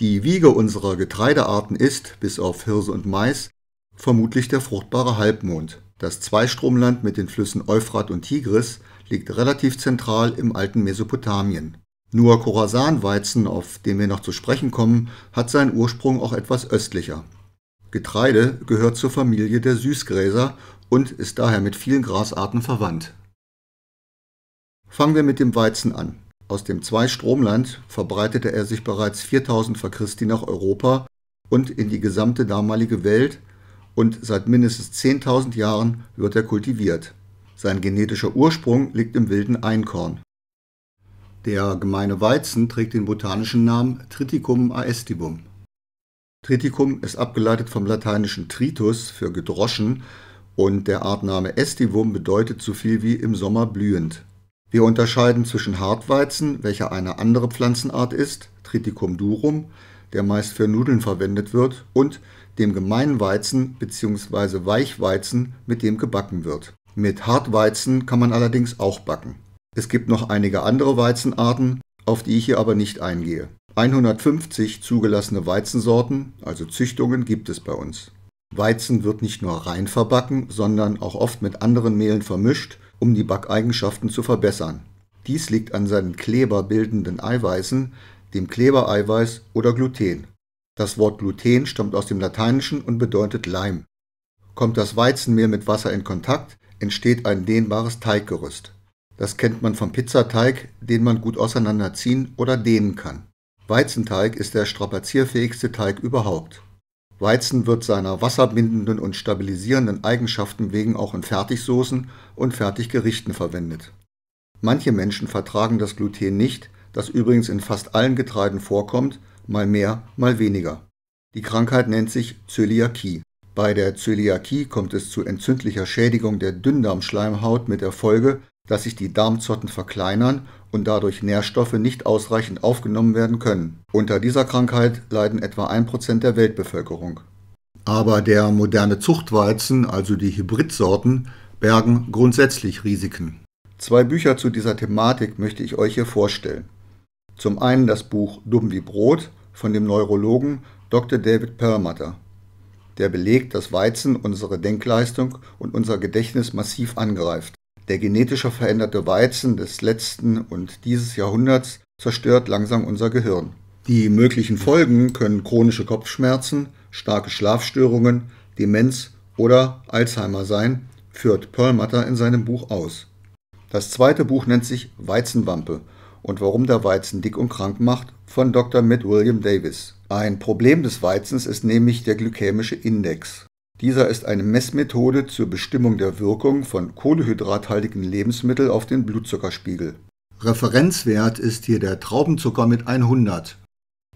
Die Wiege unserer Getreidearten ist, bis auf Hirse und Mais, vermutlich der fruchtbare Halbmond. Das Zweistromland mit den Flüssen Euphrat und Tigris liegt relativ zentral im alten Mesopotamien. Nur Khorasan-Weizen, auf den wir noch zu sprechen kommen, hat seinen Ursprung auch etwas östlicher. Getreide gehört zur Familie der Süßgräser und ist daher mit vielen Grasarten verwandt. Fangen wir mit dem Weizen an. Aus dem Zweistromland verbreitete er sich bereits 4000 vor Christi nach Europa und in die gesamte damalige Welt und seit mindestens 10.000 Jahren wird er kultiviert. Sein genetischer Ursprung liegt im wilden Einkorn. Der gemeine Weizen trägt den botanischen Namen Triticum aestibum. Triticum ist abgeleitet vom lateinischen Tritus für gedroschen und der Artname Estivum bedeutet so viel wie im Sommer blühend. Wir unterscheiden zwischen Hartweizen, welcher eine andere Pflanzenart ist, Triticum durum, der meist für Nudeln verwendet wird, und dem Gemeinweizen bzw. Weichweizen, mit dem gebacken wird. Mit Hartweizen kann man allerdings auch backen. Es gibt noch einige andere Weizenarten, auf die ich hier aber nicht eingehe. 150 zugelassene Weizensorten, also Züchtungen, gibt es bei uns. Weizen wird nicht nur rein verbacken, sondern auch oft mit anderen Mehlen vermischt, um die Backeigenschaften zu verbessern. Dies liegt an seinen kleberbildenden Eiweißen, dem Klebereiweiß oder Gluten. Das Wort Gluten stammt aus dem Lateinischen und bedeutet Leim. Kommt das Weizenmehl mit Wasser in Kontakt, entsteht ein dehnbares Teiggerüst. Das kennt man vom Pizzateig, den man gut auseinanderziehen oder dehnen kann. Weizenteig ist der strapazierfähigste Teig überhaupt. Weizen wird seiner wasserbindenden und stabilisierenden Eigenschaften wegen auch in Fertigsoßen und Fertiggerichten verwendet. Manche Menschen vertragen das Gluten nicht, das übrigens in fast allen Getreiden vorkommt, mal mehr, mal weniger. Die Krankheit nennt sich Zöliakie. Bei der Zöliakie kommt es zu entzündlicher Schädigung der Dünndarmschleimhaut mit der Folge, dass sich die Darmzotten verkleinern und dadurch Nährstoffe nicht ausreichend aufgenommen werden können. Unter dieser Krankheit leiden etwa 1% der Weltbevölkerung. Aber der moderne Zuchtweizen, also die Hybridsorten, bergen grundsätzlich Risiken. Zwei Bücher zu dieser Thematik möchte ich euch hier vorstellen. Zum einen das Buch Dumm wie Brot von dem Neurologen Dr. David Perlmutter. Der belegt, dass Weizen unsere Denkleistung und unser Gedächtnis massiv angreift. Der genetisch veränderte Weizen des letzten und dieses Jahrhunderts zerstört langsam unser Gehirn. Die möglichen Folgen können chronische Kopfschmerzen, starke Schlafstörungen, Demenz oder Alzheimer sein, führt Perlmutter in seinem Buch aus. Das zweite Buch nennt sich Weizenwampe und warum der Weizen dick und krank macht von Dr. Mitt William Davis. Ein Problem des Weizens ist nämlich der glykämische Index. Dieser ist eine Messmethode zur Bestimmung der Wirkung von kohlehydrathaltigen Lebensmitteln auf den Blutzuckerspiegel. Referenzwert ist hier der Traubenzucker mit 100.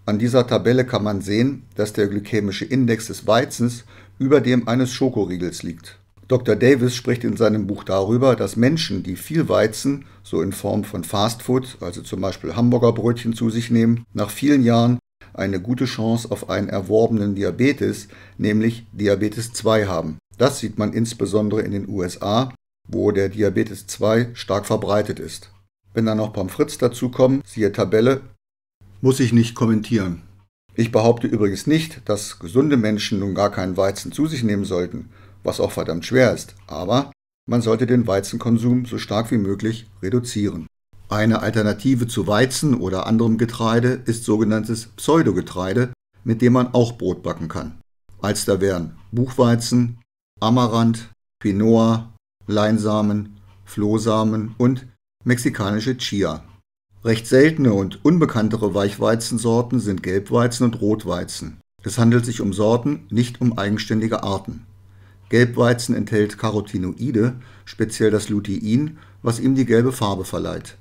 An dieser Tabelle kann man sehen, dass der glykämische Index des Weizens über dem eines Schokoriegels liegt. Dr. Davis spricht in seinem Buch darüber, dass Menschen, die viel Weizen, so in Form von Fastfood, also zum Beispiel Hamburgerbrötchen, zu sich nehmen, nach vielen Jahren eine gute Chance auf einen erworbenen Diabetes, nämlich Diabetes 2 haben. Das sieht man insbesondere in den USA, wo der Diabetes 2 stark verbreitet ist. Wenn da noch Pommes dazukommen, siehe Tabelle, muss ich nicht kommentieren. Ich behaupte übrigens nicht, dass gesunde Menschen nun gar keinen Weizen zu sich nehmen sollten, was auch verdammt schwer ist, aber man sollte den Weizenkonsum so stark wie möglich reduzieren. Eine Alternative zu Weizen oder anderem Getreide ist sogenanntes Pseudogetreide, mit dem man auch Brot backen kann. Als da wären Buchweizen, Amaranth, Quinoa, Leinsamen, Flohsamen und mexikanische Chia. Recht seltene und unbekanntere Weichweizensorten sind Gelbweizen und Rotweizen. Es handelt sich um Sorten, nicht um eigenständige Arten. Gelbweizen enthält Carotinoide, speziell das Lutein, was ihm die gelbe Farbe verleiht.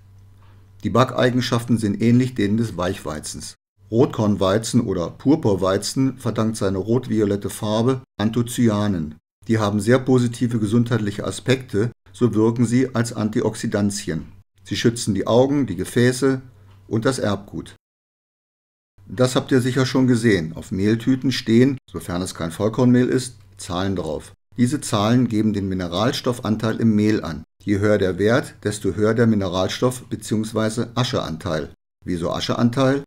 Die Backeigenschaften sind ähnlich denen des Weichweizens. Rotkornweizen oder Purpurweizen verdankt seine rot-violette Farbe Anthocyanen. Die haben sehr positive gesundheitliche Aspekte, so wirken sie als Antioxidantien. Sie schützen die Augen, die Gefäße und das Erbgut. Das habt ihr sicher schon gesehen. Auf Mehltüten stehen, sofern es kein Vollkornmehl ist, Zahlen drauf. Diese Zahlen geben den Mineralstoffanteil im Mehl an. Je höher der Wert, desto höher der Mineralstoff- bzw. Ascheanteil. Wieso Ascheanteil?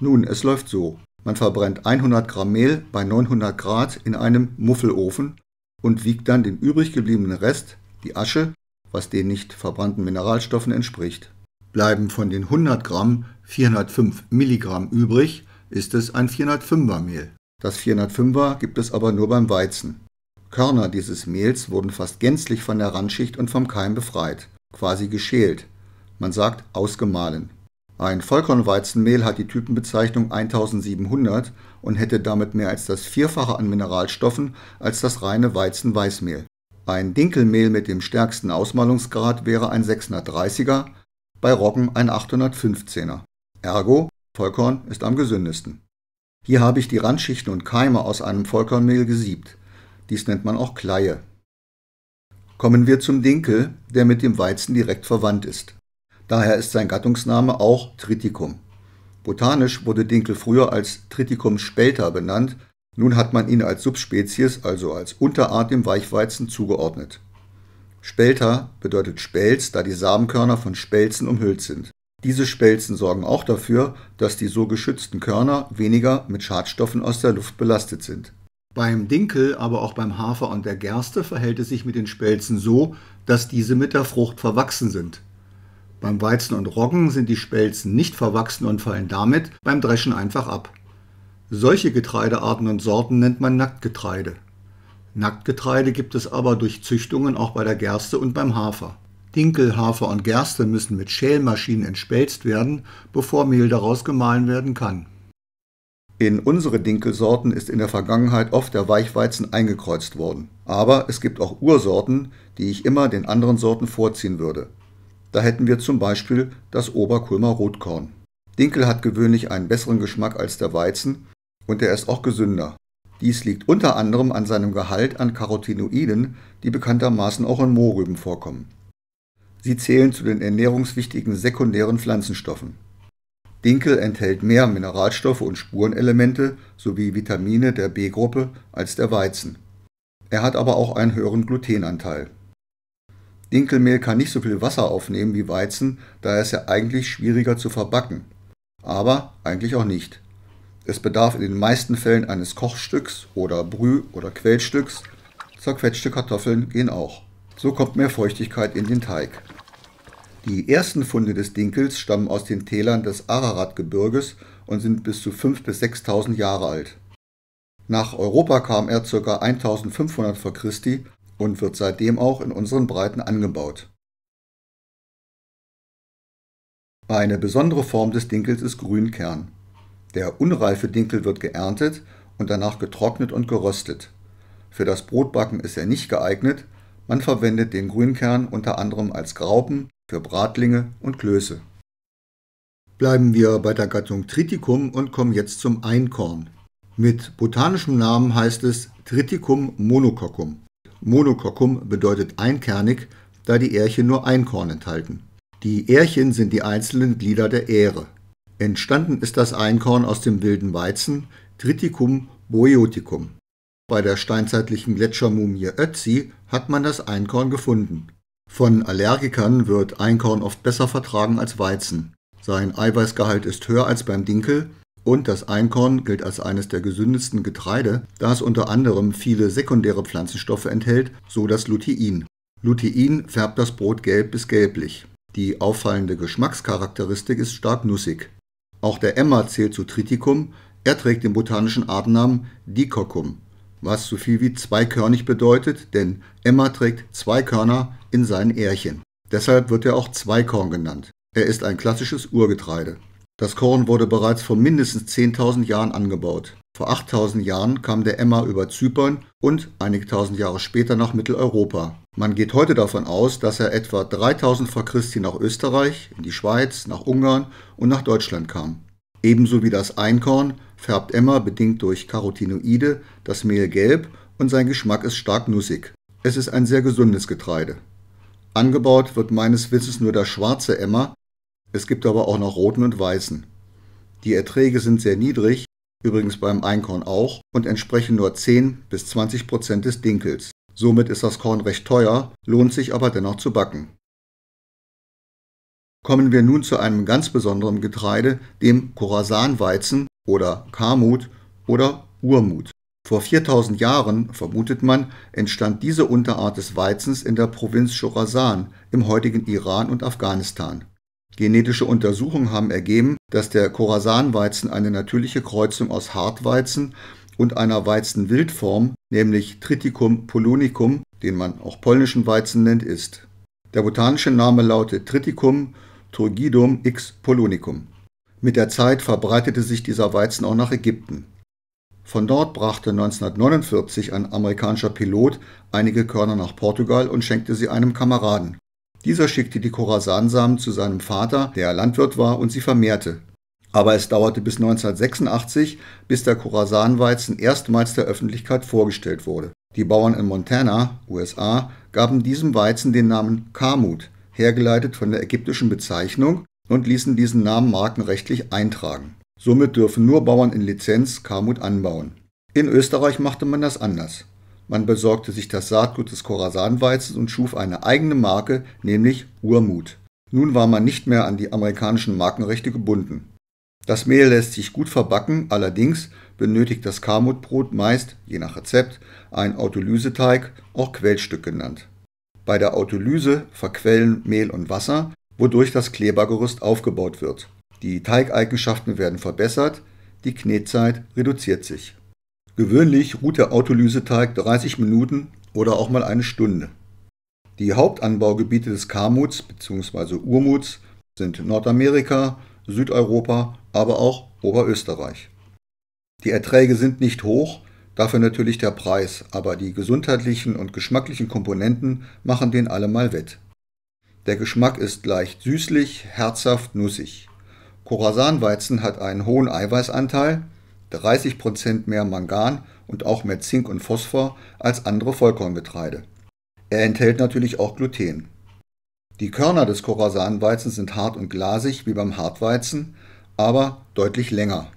Nun, es läuft so. Man verbrennt 100 Gramm Mehl bei 900 Grad in einem Muffelofen und wiegt dann den übrig gebliebenen Rest, die Asche, was den nicht verbrannten Mineralstoffen entspricht. Bleiben von den 100 Gramm 405 Milligramm übrig, ist es ein 405er Mehl. Das 405er gibt es aber nur beim Weizen. Körner dieses Mehls wurden fast gänzlich von der Randschicht und vom Keim befreit, quasi geschält. Man sagt ausgemahlen. Ein Vollkornweizenmehl hat die Typenbezeichnung 1700 und hätte damit mehr als das Vierfache an Mineralstoffen als das reine Weizenweißmehl. Ein Dinkelmehl mit dem stärksten Ausmalungsgrad wäre ein 630er, bei Roggen ein 815er. Ergo, Vollkorn ist am gesündesten. Hier habe ich die Randschichten und Keime aus einem Vollkornmehl gesiebt. Dies nennt man auch Kleie. Kommen wir zum Dinkel, der mit dem Weizen direkt verwandt ist. Daher ist sein Gattungsname auch Triticum. Botanisch wurde Dinkel früher als Triticum spelter benannt, nun hat man ihn als Subspezies, also als Unterart dem Weichweizen zugeordnet. Spelter bedeutet Spelz, da die Samenkörner von Spelzen umhüllt sind. Diese Spelzen sorgen auch dafür, dass die so geschützten Körner weniger mit Schadstoffen aus der Luft belastet sind. Beim Dinkel, aber auch beim Hafer und der Gerste verhält es sich mit den Spelzen so, dass diese mit der Frucht verwachsen sind. Beim Weizen und Roggen sind die Spelzen nicht verwachsen und fallen damit beim Dreschen einfach ab. Solche Getreidearten und Sorten nennt man Nacktgetreide. Nacktgetreide gibt es aber durch Züchtungen auch bei der Gerste und beim Hafer. Dinkel, Hafer und Gerste müssen mit Schälmaschinen entspelzt werden, bevor Mehl daraus gemahlen werden kann. In unsere Dinkelsorten ist in der Vergangenheit oft der Weichweizen eingekreuzt worden. Aber es gibt auch Ursorten, die ich immer den anderen Sorten vorziehen würde. Da hätten wir zum Beispiel das Oberkulmer Rotkorn. Dinkel hat gewöhnlich einen besseren Geschmack als der Weizen und er ist auch gesünder. Dies liegt unter anderem an seinem Gehalt an Carotinoiden, die bekanntermaßen auch in Mohrrüben vorkommen. Sie zählen zu den ernährungswichtigen sekundären Pflanzenstoffen. Dinkel enthält mehr Mineralstoffe und Spurenelemente sowie Vitamine der B-Gruppe als der Weizen. Er hat aber auch einen höheren Glutenanteil. Dinkelmehl kann nicht so viel Wasser aufnehmen wie Weizen, daher ist er eigentlich schwieriger zu verbacken. Aber eigentlich auch nicht. Es bedarf in den meisten Fällen eines Kochstücks oder Brüh- oder Quellstücks. Zerquetschte Kartoffeln gehen auch. So kommt mehr Feuchtigkeit in den Teig. Die ersten Funde des Dinkels stammen aus den Tälern des Ararat-Gebirges und sind bis zu 5.000 bis 6.000 Jahre alt. Nach Europa kam er ca. 1500 vor Christi und wird seitdem auch in unseren Breiten angebaut. Eine besondere Form des Dinkels ist Grünkern. Der unreife Dinkel wird geerntet und danach getrocknet und geröstet. Für das Brotbacken ist er nicht geeignet, man verwendet den Grünkern unter anderem als Graupen, für Bratlinge und Klöße. Bleiben wir bei der Gattung Triticum und kommen jetzt zum Einkorn. Mit botanischem Namen heißt es Triticum monococcum. Monococcum bedeutet einkernig, da die Ährchen nur ein Korn enthalten. Die Ährchen sind die einzelnen Glieder der Ähre. Entstanden ist das Einkorn aus dem wilden Weizen, Triticum boeoticum. Bei der steinzeitlichen Gletschermumie Ötzi hat man das Einkorn gefunden. Von Allergikern wird Einkorn oft besser vertragen als Weizen. Sein Eiweißgehalt ist höher als beim Dinkel und das Einkorn gilt als eines der gesündesten Getreide, da es unter anderem viele sekundäre Pflanzenstoffe enthält, so das Lutein. Lutein färbt das Brot gelb bis gelblich. Die auffallende Geschmackscharakteristik ist stark nussig. Auch der Emmer zählt zu Triticum, er trägt den botanischen Artennamen Dicoccum, was so viel wie zweikörnig bedeutet, denn Emmer trägt zwei Körner, in seinen Ährchen. Deshalb wird er auch Zweikorn genannt. Er ist ein klassisches Urgetreide. Das Korn wurde bereits vor mindestens 10.000 Jahren angebaut. Vor 8.000 Jahren kam der Emma über Zypern und einige tausend Jahre später nach Mitteleuropa. Man geht heute davon aus, dass er etwa 3000 vor Christi nach Österreich, in die Schweiz, nach Ungarn und nach Deutschland kam. Ebenso wie das Einkorn färbt Emma bedingt durch Carotinoide das Mehl gelb und sein Geschmack ist stark nussig. Es ist ein sehr gesundes Getreide. Angebaut wird meines Wissens nur der schwarze Emmer, es gibt aber auch noch roten und weißen. Die Erträge sind sehr niedrig, übrigens beim Einkorn auch, und entsprechen nur 10 bis 20 Prozent des Dinkels. Somit ist das Korn recht teuer, lohnt sich aber dennoch zu backen. Kommen wir nun zu einem ganz besonderen Getreide, dem Khorasanweizen oder Kamut oder Urmut. Vor 4000 Jahren, vermutet man, entstand diese Unterart des Weizens in der Provinz Chorasan im heutigen Iran und Afghanistan. Genetische Untersuchungen haben ergeben, dass der Chorasanweizen eine natürliche Kreuzung aus Hartweizen und einer Weizenwildform, nämlich Triticum polonicum, den man auch polnischen Weizen nennt, ist. Der botanische Name lautet Triticum turgidum x polonicum. Mit der Zeit verbreitete sich dieser Weizen auch nach Ägypten. Von dort brachte 1949 ein amerikanischer Pilot einige Körner nach Portugal und schenkte sie einem Kameraden. Dieser schickte die Khorasansamen zu seinem Vater, der Landwirt war und sie vermehrte. Aber es dauerte bis 1986, bis der Khorasanweizen erstmals der Öffentlichkeit vorgestellt wurde. Die Bauern in Montana, USA, gaben diesem Weizen den Namen Kamut, hergeleitet von der ägyptischen Bezeichnung, und ließen diesen Namen markenrechtlich eintragen. Somit dürfen nur Bauern in Lizenz Kamut anbauen. In Österreich machte man das anders. Man besorgte sich das Saatgut des khorasan und schuf eine eigene Marke, nämlich Urmut. Nun war man nicht mehr an die amerikanischen Markenrechte gebunden. Das Mehl lässt sich gut verbacken, allerdings benötigt das Karmutbrot meist, je nach Rezept, einen Autolyseteig, auch Quellstück genannt. Bei der Autolyse verquellen Mehl und Wasser, wodurch das Klebergerüst aufgebaut wird. Die Teigeigenschaften werden verbessert, die Knetzeit reduziert sich. Gewöhnlich ruht der Autolyseteig 30 Minuten oder auch mal eine Stunde. Die Hauptanbaugebiete des Karmuts bzw. Urmuts sind Nordamerika, Südeuropa, aber auch Oberösterreich. Die Erträge sind nicht hoch, dafür natürlich der Preis, aber die gesundheitlichen und geschmacklichen Komponenten machen den allemal wett. Der Geschmack ist leicht süßlich, herzhaft, nussig khorasan hat einen hohen Eiweißanteil, 30% mehr Mangan und auch mehr Zink und Phosphor als andere Vollkorngetreide. Er enthält natürlich auch Gluten. Die Körner des khorasan sind hart und glasig wie beim Hartweizen, aber deutlich länger.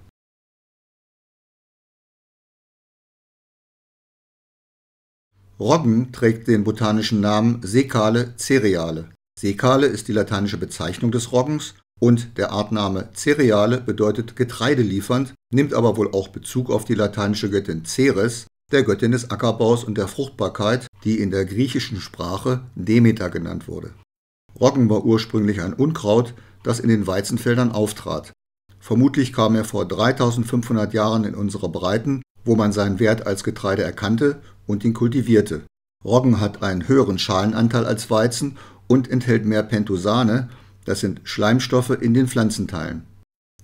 Roggen trägt den botanischen Namen Sekale cereale. Sekale ist die lateinische Bezeichnung des Roggens und der Artname Cereale bedeutet Getreide liefernd, nimmt aber wohl auch Bezug auf die lateinische Göttin Ceres, der Göttin des Ackerbaus und der Fruchtbarkeit, die in der griechischen Sprache Demeter genannt wurde. Roggen war ursprünglich ein Unkraut, das in den Weizenfeldern auftrat. Vermutlich kam er vor 3500 Jahren in unsere Breiten, wo man seinen Wert als Getreide erkannte und ihn kultivierte. Roggen hat einen höheren Schalenanteil als Weizen und enthält mehr Pentosane, das sind Schleimstoffe in den Pflanzenteilen.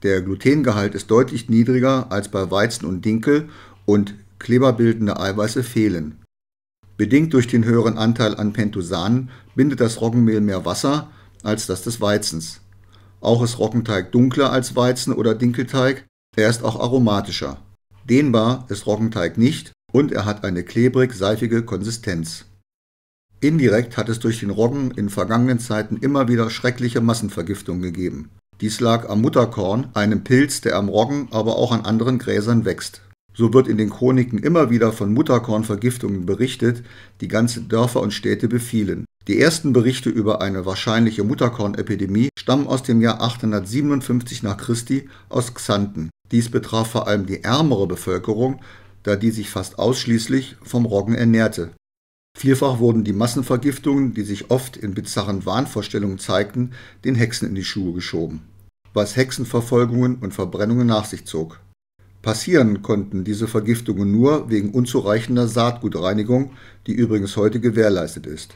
Der Glutengehalt ist deutlich niedriger als bei Weizen und Dinkel und kleberbildende Eiweiße fehlen. Bedingt durch den höheren Anteil an Pentosanen bindet das Roggenmehl mehr Wasser als das des Weizens. Auch ist Roggenteig dunkler als Weizen oder Dinkelteig, er ist auch aromatischer. Dehnbar ist Roggenteig nicht und er hat eine klebrig-seifige Konsistenz. Indirekt hat es durch den Roggen in vergangenen Zeiten immer wieder schreckliche Massenvergiftungen gegeben. Dies lag am Mutterkorn, einem Pilz, der am Roggen, aber auch an anderen Gräsern wächst. So wird in den Chroniken immer wieder von Mutterkornvergiftungen berichtet, die ganze Dörfer und Städte befielen. Die ersten Berichte über eine wahrscheinliche Mutterkornepidemie stammen aus dem Jahr 857 nach Christi aus Xanten. Dies betraf vor allem die ärmere Bevölkerung, da die sich fast ausschließlich vom Roggen ernährte. Vielfach wurden die Massenvergiftungen, die sich oft in bizarren Wahnvorstellungen zeigten, den Hexen in die Schuhe geschoben, was Hexenverfolgungen und Verbrennungen nach sich zog. Passieren konnten diese Vergiftungen nur wegen unzureichender Saatgutreinigung, die übrigens heute gewährleistet ist.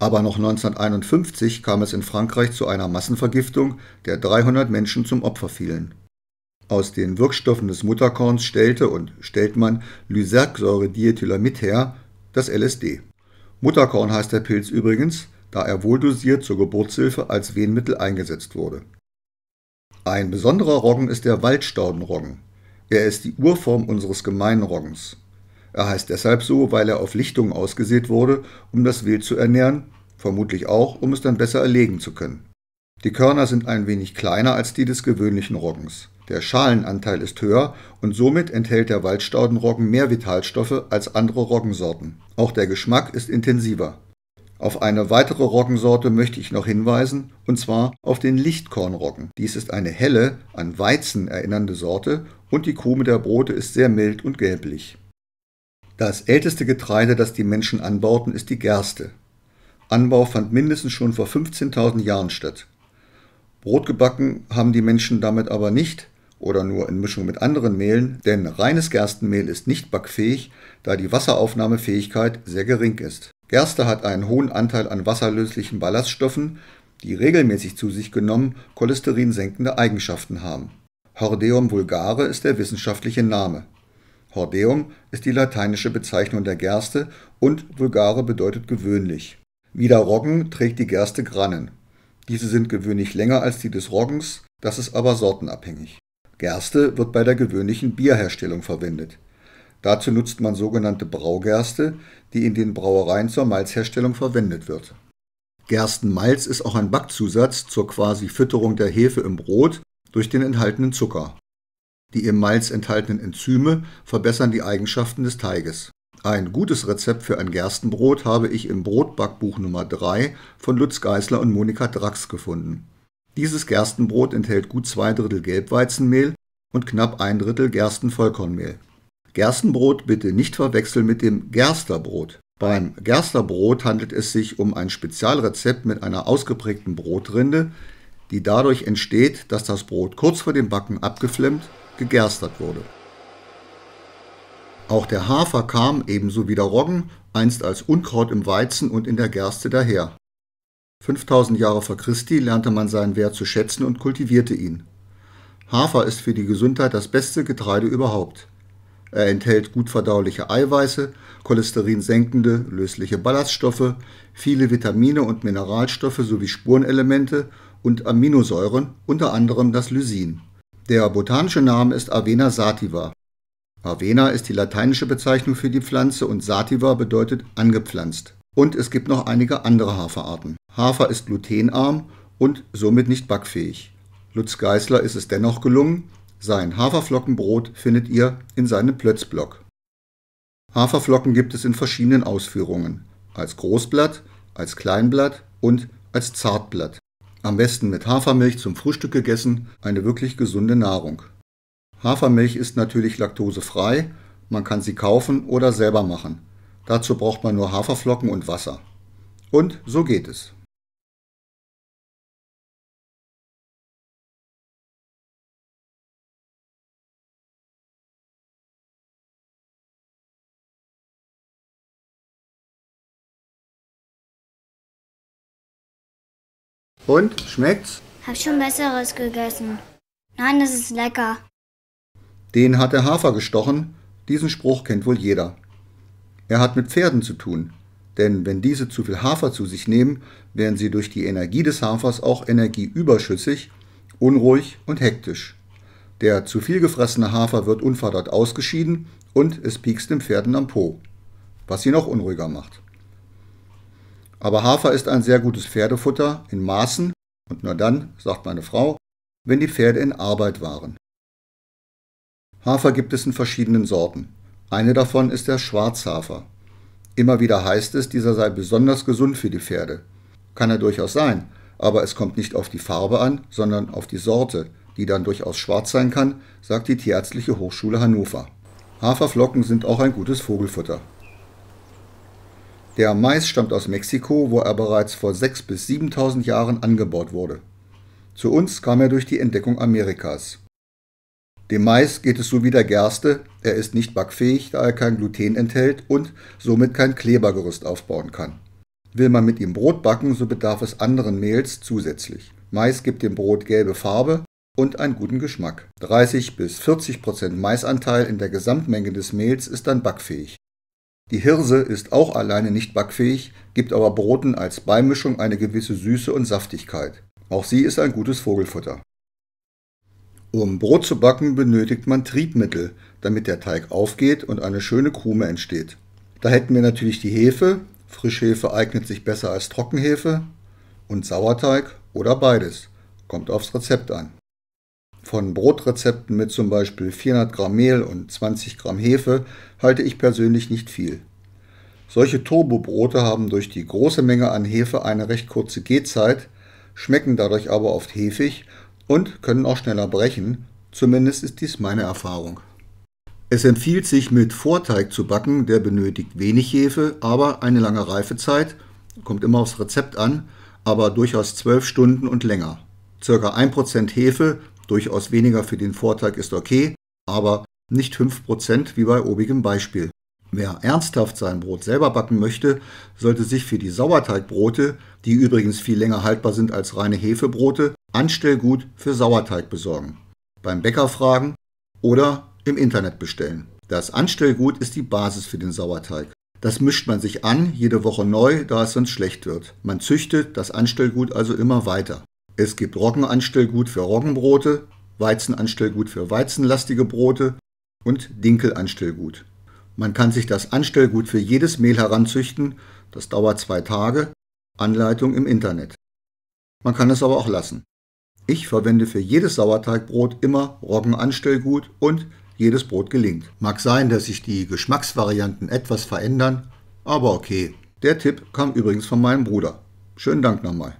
Aber noch 1951 kam es in Frankreich zu einer Massenvergiftung, der 300 Menschen zum Opfer fielen. Aus den Wirkstoffen des Mutterkorns stellte und stellt man Lysergsäure-Diethylamid her, das LSD. Mutterkorn heißt der Pilz übrigens, da er wohldosiert zur Geburtshilfe als Venmittel eingesetzt wurde. Ein besonderer Roggen ist der Waldstaudenroggen. Er ist die Urform unseres gemeinen Roggens. Er heißt deshalb so, weil er auf Lichtungen ausgesät wurde, um das Wild zu ernähren, vermutlich auch, um es dann besser erlegen zu können. Die Körner sind ein wenig kleiner als die des gewöhnlichen Roggens. Der Schalenanteil ist höher und somit enthält der Waldstaudenroggen mehr Vitalstoffe als andere Roggensorten. Auch der Geschmack ist intensiver. Auf eine weitere Roggensorte möchte ich noch hinweisen, und zwar auf den Lichtkornroggen. Dies ist eine helle, an Weizen erinnernde Sorte und die Krume der Brote ist sehr mild und gelblich. Das älteste Getreide, das die Menschen anbauten, ist die Gerste. Anbau fand mindestens schon vor 15.000 Jahren statt. Brot gebacken haben die Menschen damit aber nicht, oder nur in Mischung mit anderen Mehlen, denn reines Gerstenmehl ist nicht backfähig, da die Wasseraufnahmefähigkeit sehr gering ist. Gerste hat einen hohen Anteil an wasserlöslichen Ballaststoffen, die regelmäßig zu sich genommen cholesterinsenkende Eigenschaften haben. Hordeum vulgare ist der wissenschaftliche Name. Hordeum ist die lateinische Bezeichnung der Gerste und vulgare bedeutet gewöhnlich. Wie der Roggen trägt die Gerste Grannen. Diese sind gewöhnlich länger als die des Roggens, das ist aber sortenabhängig. Gerste wird bei der gewöhnlichen Bierherstellung verwendet. Dazu nutzt man sogenannte Braugerste, die in den Brauereien zur Malzherstellung verwendet wird. Gerstenmalz ist auch ein Backzusatz zur quasi Fütterung der Hefe im Brot durch den enthaltenen Zucker. Die im Malz enthaltenen Enzyme verbessern die Eigenschaften des Teiges. Ein gutes Rezept für ein Gerstenbrot habe ich im Brotbackbuch Nummer 3 von Lutz Geißler und Monika Drax gefunden. Dieses Gerstenbrot enthält gut zwei Drittel Gelbweizenmehl und knapp ein Drittel Gerstenvollkornmehl. Gerstenbrot bitte nicht verwechseln mit dem Gersterbrot. Beim Gersterbrot handelt es sich um ein Spezialrezept mit einer ausgeprägten Brotrinde, die dadurch entsteht, dass das Brot kurz vor dem Backen abgeflimmt, gegerstert wurde. Auch der Hafer kam, ebenso wie der Roggen, einst als Unkraut im Weizen und in der Gerste daher. 5000 Jahre vor Christi lernte man seinen Wert zu schätzen und kultivierte ihn. Hafer ist für die Gesundheit das beste Getreide überhaupt. Er enthält gut verdauliche Eiweiße, cholesterinsenkende, lösliche Ballaststoffe, viele Vitamine und Mineralstoffe sowie Spurenelemente und Aminosäuren, unter anderem das Lysin. Der botanische Name ist Avena sativa. Avena ist die lateinische Bezeichnung für die Pflanze und sativa bedeutet angepflanzt. Und es gibt noch einige andere Haferarten. Hafer ist glutenarm und somit nicht backfähig. Lutz Geißler ist es dennoch gelungen, sein Haferflockenbrot findet ihr in seinem Plötzblock. Haferflocken gibt es in verschiedenen Ausführungen, als Großblatt, als Kleinblatt und als Zartblatt. Am besten mit Hafermilch zum Frühstück gegessen, eine wirklich gesunde Nahrung. Hafermilch ist natürlich laktosefrei, man kann sie kaufen oder selber machen. Dazu braucht man nur Haferflocken und Wasser. Und so geht es. Und? Schmeckt's? Hab schon Besseres gegessen. Nein, das ist lecker. Den hat der Hafer gestochen. Diesen Spruch kennt wohl jeder. Er hat mit Pferden zu tun. Denn wenn diese zu viel Hafer zu sich nehmen, werden sie durch die Energie des Hafers auch energieüberschüssig, unruhig und hektisch. Der zu viel gefressene Hafer wird unverdorrt ausgeschieden und es piekst den Pferden am Po, was sie noch unruhiger macht. Aber Hafer ist ein sehr gutes Pferdefutter in Maßen und nur dann, sagt meine Frau, wenn die Pferde in Arbeit waren. Hafer gibt es in verschiedenen Sorten. Eine davon ist der Schwarzhafer. Immer wieder heißt es, dieser sei besonders gesund für die Pferde. Kann er durchaus sein, aber es kommt nicht auf die Farbe an, sondern auf die Sorte, die dann durchaus schwarz sein kann, sagt die Tierärztliche Hochschule Hannover. Haferflocken sind auch ein gutes Vogelfutter. Der Mais stammt aus Mexiko, wo er bereits vor 6.000 bis 7.000 Jahren angebaut wurde. Zu uns kam er durch die Entdeckung Amerikas. Dem Mais geht es so wie der Gerste, er ist nicht backfähig, da er kein Gluten enthält und somit kein Klebergerüst aufbauen kann. Will man mit ihm Brot backen, so bedarf es anderen Mehls zusätzlich. Mais gibt dem Brot gelbe Farbe und einen guten Geschmack. 30 bis 40 Prozent Maisanteil in der Gesamtmenge des Mehls ist dann backfähig. Die Hirse ist auch alleine nicht backfähig, gibt aber Broten als Beimischung eine gewisse Süße und Saftigkeit. Auch sie ist ein gutes Vogelfutter. Um Brot zu backen, benötigt man Triebmittel, damit der Teig aufgeht und eine schöne Krume entsteht. Da hätten wir natürlich die Hefe, Frischhefe eignet sich besser als Trockenhefe, und Sauerteig oder beides, kommt aufs Rezept an. Von Brotrezepten mit zum Beispiel 400 Gramm Mehl und 20 Gramm Hefe halte ich persönlich nicht viel. Solche Turbobrote haben durch die große Menge an Hefe eine recht kurze Gehzeit, schmecken dadurch aber oft hefig und können auch schneller brechen, zumindest ist dies meine Erfahrung. Es empfiehlt sich mit Vorteig zu backen, der benötigt wenig Hefe, aber eine lange Reifezeit, kommt immer aufs Rezept an, aber durchaus 12 Stunden und länger. Circa 1% Hefe Durchaus weniger für den Vortag ist okay, aber nicht 5% wie bei obigem Beispiel. Wer ernsthaft sein Brot selber backen möchte, sollte sich für die Sauerteigbrote, die übrigens viel länger haltbar sind als reine Hefebrote, Anstellgut für Sauerteig besorgen. Beim Bäcker fragen oder im Internet bestellen. Das Anstellgut ist die Basis für den Sauerteig. Das mischt man sich an, jede Woche neu, da es sonst schlecht wird. Man züchtet das Anstellgut also immer weiter. Es gibt Roggenanstellgut für Roggenbrote, Weizenanstellgut für weizenlastige Brote und Dinkelanstellgut. Man kann sich das Anstellgut für jedes Mehl heranzüchten, das dauert zwei Tage, Anleitung im Internet. Man kann es aber auch lassen. Ich verwende für jedes Sauerteigbrot immer Roggenanstellgut und jedes Brot gelingt. Mag sein, dass sich die Geschmacksvarianten etwas verändern, aber okay. Der Tipp kam übrigens von meinem Bruder. Schönen Dank nochmal.